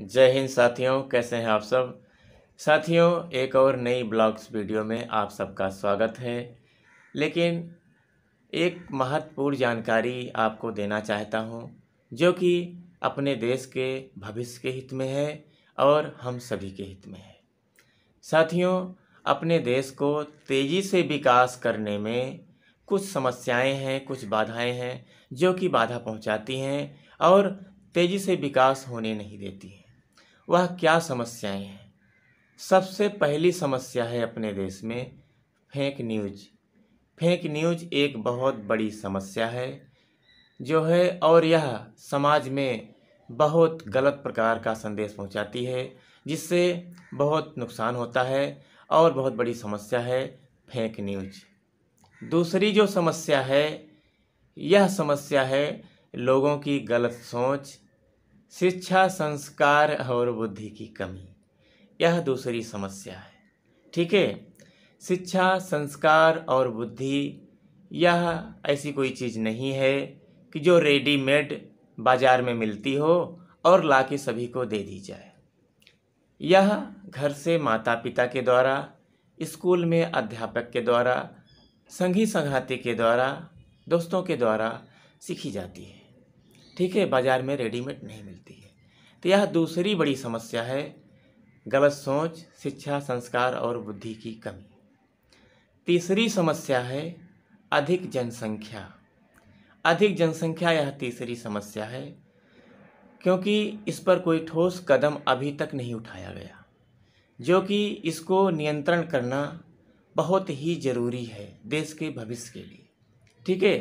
जय हिंद साथियों कैसे हैं आप सब साथियों एक और नई ब्लॉग्स वीडियो में आप सबका स्वागत है लेकिन एक महत्वपूर्ण जानकारी आपको देना चाहता हूं जो कि अपने देश के भविष्य के हित में है और हम सभी के हित में है साथियों अपने देश को तेज़ी से विकास करने में कुछ समस्याएं हैं कुछ बाधाएं हैं जो कि बाधा पहुंचाती हैं और तेज़ी से विकास होने नहीं देती हैं वह क्या समस्याएं हैं सबसे पहली समस्या है अपने देश में फेक न्यूज फेक न्यूज एक बहुत बड़ी समस्या है जो है और यह समाज में बहुत गलत प्रकार का संदेश पहुंचाती है जिससे बहुत नुकसान होता है और बहुत बड़ी समस्या है फेक न्यूज दूसरी जो समस्या है यह समस्या है लोगों की गलत सोच शिक्षा संस्कार और बुद्धि की कमी यह दूसरी समस्या है ठीक है शिक्षा संस्कार और बुद्धि यह ऐसी कोई चीज़ नहीं है कि जो रेडीमेड बाज़ार में मिलती हो और ला के सभी को दे दी जाए यह घर से माता पिता के द्वारा स्कूल में अध्यापक के द्वारा संगी संघाती के द्वारा दोस्तों के द्वारा सीखी जाती है ठीक है बाज़ार में रेडीमेड नहीं मिलती है तो यह दूसरी बड़ी समस्या है गलत सोच शिक्षा संस्कार और बुद्धि की कमी तीसरी समस्या है अधिक जनसंख्या अधिक जनसंख्या यह तीसरी समस्या है क्योंकि इस पर कोई ठोस कदम अभी तक नहीं उठाया गया जो कि इसको नियंत्रण करना बहुत ही ज़रूरी है देश के भविष्य के लिए ठीक है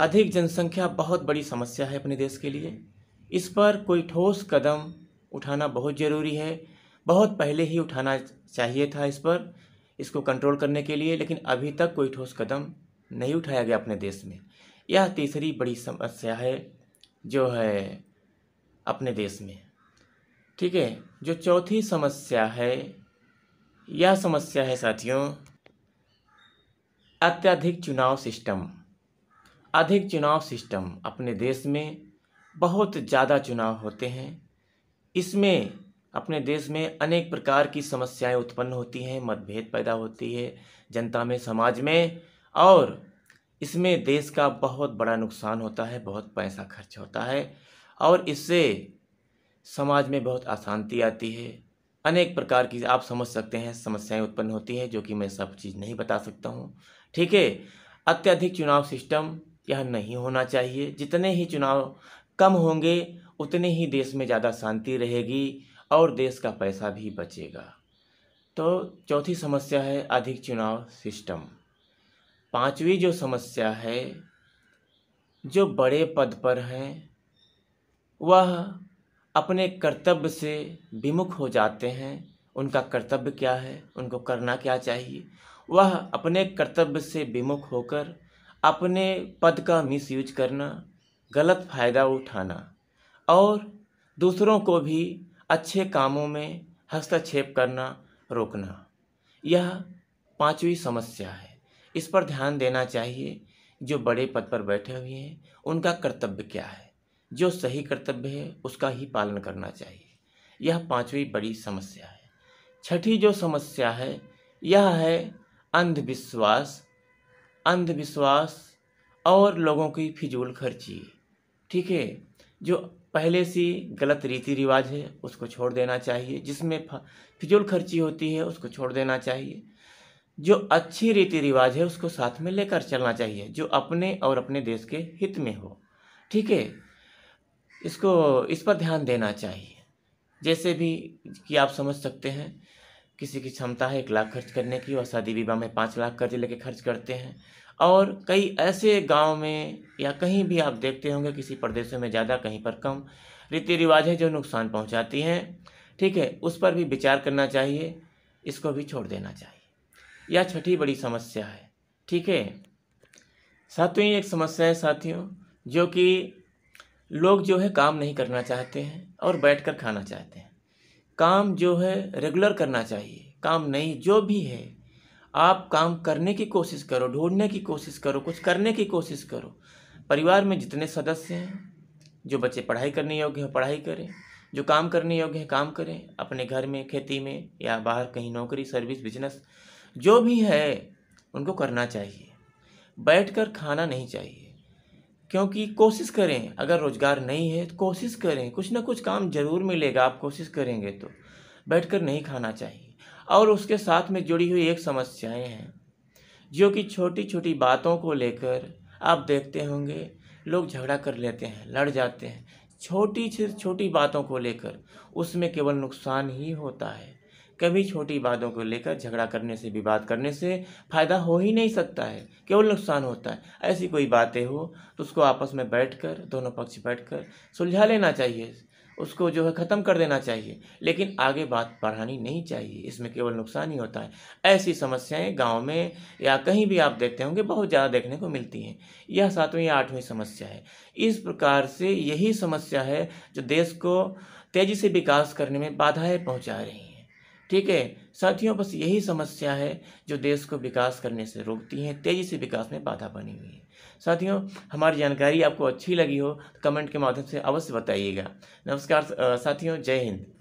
अधिक जनसंख्या बहुत बड़ी समस्या है अपने देश के लिए इस पर कोई ठोस कदम उठाना बहुत ज़रूरी है बहुत पहले ही उठाना चाहिए था इस पर इसको कंट्रोल करने के लिए लेकिन अभी तक कोई ठोस कदम नहीं उठाया गया अपने देश में यह तीसरी बड़ी समस्या है जो है अपने देश में ठीक है जो चौथी समस्या है यह समस्या है साथियों अत्यधिक चुनाव सिस्टम अधिक चुनाव सिस्टम अपने देश में बहुत ज़्यादा चुनाव होते हैं इसमें अपने देश में अनेक प्रकार की समस्याएं उत्पन्न होती हैं मतभेद पैदा होती है जनता में समाज में और इसमें देश का बहुत बड़ा नुकसान होता है बहुत पैसा खर्च होता है और इससे समाज में बहुत अशांति आती है अनेक प्रकार की आप समझ सकते हैं समस्याएं उत्पन्न होती हैं जो कि मैं सब चीज़ नहीं बता सकता हूँ ठीक है अत्यधिक चुनाव सिस्टम यह नहीं होना चाहिए जितने ही चुनाव कम होंगे उतने ही देश में ज़्यादा शांति रहेगी और देश का पैसा भी बचेगा तो चौथी समस्या है अधिक चुनाव सिस्टम पांचवी जो समस्या है जो बड़े पद पर हैं वह अपने कर्तव्य से विमुख हो जाते हैं उनका कर्तव्य क्या है उनको करना क्या चाहिए वह अपने कर्तव्य से विमुख होकर अपने पद का मिसयूज करना गलत फ़ायदा उठाना और दूसरों को भी अच्छे कामों में हस्तक्षेप करना रोकना यह पांचवी समस्या है इस पर ध्यान देना चाहिए जो बड़े पद पर बैठे हुए हैं उनका कर्तव्य क्या है जो सही कर्तव्य है उसका ही पालन करना चाहिए यह पांचवी बड़ी समस्या है छठी जो समस्या है यह है अंधविश्वास अंधविश्वास और लोगों की फिजूल खर्ची ठीक है जो पहले से गलत रीति रिवाज है उसको छोड़ देना चाहिए जिसमें फिजूल खर्ची होती है उसको छोड़ देना चाहिए जो अच्छी रीति रिवाज है उसको साथ में लेकर चलना चाहिए जो अपने और अपने देश के हित में हो ठीक है इसको इस पर ध्यान देना चाहिए जैसे भी कि आप समझ सकते हैं किसी की क्षमता है एक लाख खर्च करने की और शादी विवाह में पाँच लाख कर्ज लेके खर्च करते हैं और कई ऐसे गांव में या कहीं भी आप देखते होंगे किसी प्रदेशों में ज़्यादा कहीं पर कम रीति रिवाज है जो नुकसान पहुंचाती हैं ठीक है उस पर भी विचार करना चाहिए इसको भी छोड़ देना चाहिए यह छठी बड़ी समस्या है ठीक है सातवीं एक समस्या है साथियों जो कि लोग जो है काम नहीं करना चाहते हैं और बैठ खाना चाहते हैं काम जो है रेगुलर करना चाहिए काम नहीं जो भी है आप काम करने की कोशिश करो ढूंढने की कोशिश करो कुछ करने की कोशिश करो परिवार में जितने सदस्य हैं जो बच्चे पढ़ाई करने योग्य हैं पढ़ाई करें जो काम करने योग्य हैं काम करें अपने घर में खेती में या बाहर कहीं नौकरी सर्विस बिजनेस जो भी है उनको करना चाहिए बैठकर खाना नहीं चाहिए क्योंकि कोशिश करें अगर रोज़गार नहीं है तो कोशिश करें कुछ ना कुछ काम ज़रूर मिलेगा आप कोशिश करेंगे तो बैठ कर नहीं खाना चाहिए और उसके साथ में जुड़ी हुई एक समस्याएं हैं जो कि छोटी छोटी बातों को लेकर आप देखते होंगे लोग झगड़ा कर लेते हैं लड़ जाते हैं छोटी से छोटी बातों को लेकर उसमें केवल नुकसान ही होता है कभी छोटी बातों को लेकर झगड़ा करने से भी बात करने से फ़ायदा हो ही नहीं सकता है केवल नुकसान होता है ऐसी कोई बातें हो तो उसको आपस में बैठकर दोनों पक्ष बैठकर सुलझा लेना चाहिए उसको जो है ख़त्म कर देना चाहिए लेकिन आगे बात बढ़ानी नहीं चाहिए इसमें केवल नुकसान ही होता है ऐसी समस्याएं गांव में या कहीं भी आप देखते होंगे बहुत ज़्यादा देखने को मिलती हैं यह सातवीं या आठवीं समस्या है इस प्रकार से यही समस्या है जो देश को तेज़ी से विकास करने में बाधाएं पहुँचा रही हैं ठीक है साथियों बस यही समस्या है जो देश को विकास करने से रोकती है तेज़ी से विकास में बाधा बनी हुई है साथियों हमारी जानकारी आपको अच्छी लगी हो तो कमेंट के माध्यम से अवश्य बताइएगा नमस्कार साथियों जय हिंद